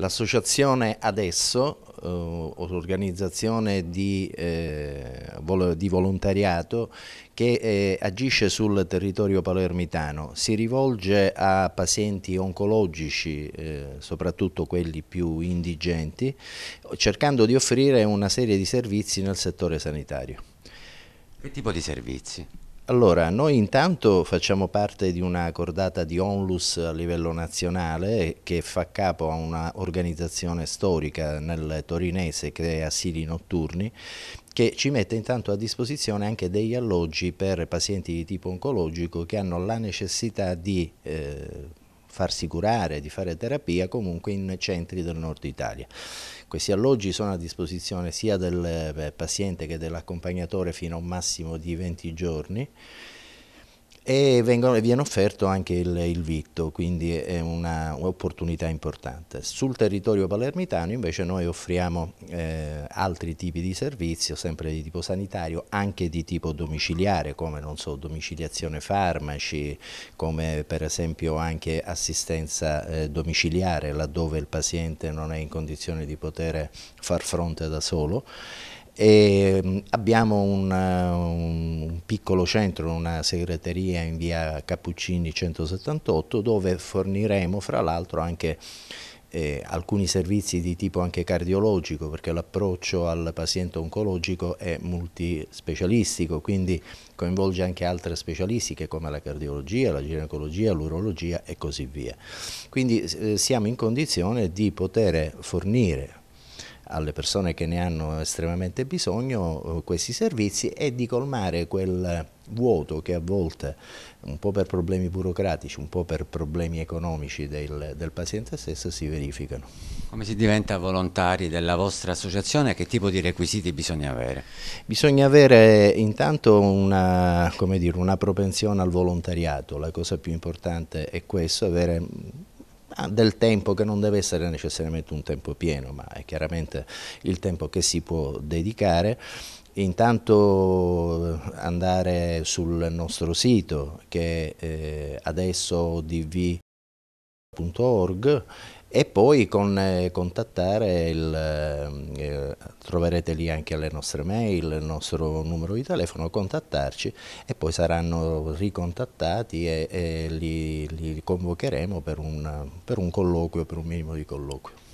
L'associazione adesso, eh, organizzazione di, eh, vol di, volontariato che eh, agisce sul territorio palermitano, si rivolge a pazienti oncologici, eh, soprattutto quelli più indigenti, cercando di offrire una serie di servizi nel settore sanitario. Che tipo di servizi? Allora, noi intanto facciamo parte di una cordata di Onlus a livello nazionale che fa capo a un'organizzazione storica nel torinese che è Asili Notturni che ci mette intanto a disposizione anche degli alloggi per pazienti di tipo oncologico che hanno la necessità di eh, farsi curare, di fare terapia comunque in centri del nord Italia. Questi alloggi sono a disposizione sia del eh, paziente che dell'accompagnatore fino a un massimo di 20 giorni e, vengono, viene offerto anche il, il vitto, quindi è un'opportunità importante. Sul territorio palermitano invece noi offriamo eh, altri tipi di servizio, sempre di tipo sanitario, anche di tipo domiciliare, come so, domiciliazione farmaci, come per esempio anche assistenza eh, domiciliare laddove il paziente non è in condizione di poter far fronte da solo. E mm, abbiamo una, eh, un, piccolo centro, una segreteria in via Cappuccini 178 dove forniremo fra l'altro anche eh, alcuni servizi di tipo anche cardiologico perché l'approccio al paziente oncologico è multispecialistico quindi coinvolge anche altre specialistiche come la cardiologia, la ginecologia, l'urologia e così via. Quindi eh, siamo in condizione di poter fornire alle persone che ne hanno estremamente bisogno eh, questi servizi e di colmare quel vuoto che a volte, un po' per problemi burocratici, un po' per problemi economici del, del paziente stesso, si verificano. Come si diventa volontari della vostra associazione? Che tipo di requisiti bisogna avere? Bisogna avere intanto una, dire, una propensione al volontariato, la cosa più importante è questo, avere del tempo che non deve essere necessariamente un tempo pieno, ma è chiaramente il tempo che si può dedicare. Intanto andare sul nostro sito che eh, adesso DV www.org e poi con, eh, contattare, il, eh, eh, troverete lì anche le nostre mail, il nostro numero di telefono, contattarci e poi saranno ricontattati e, e li, li, convocheremo per un, per un colloquio, per un minimo di colloquio.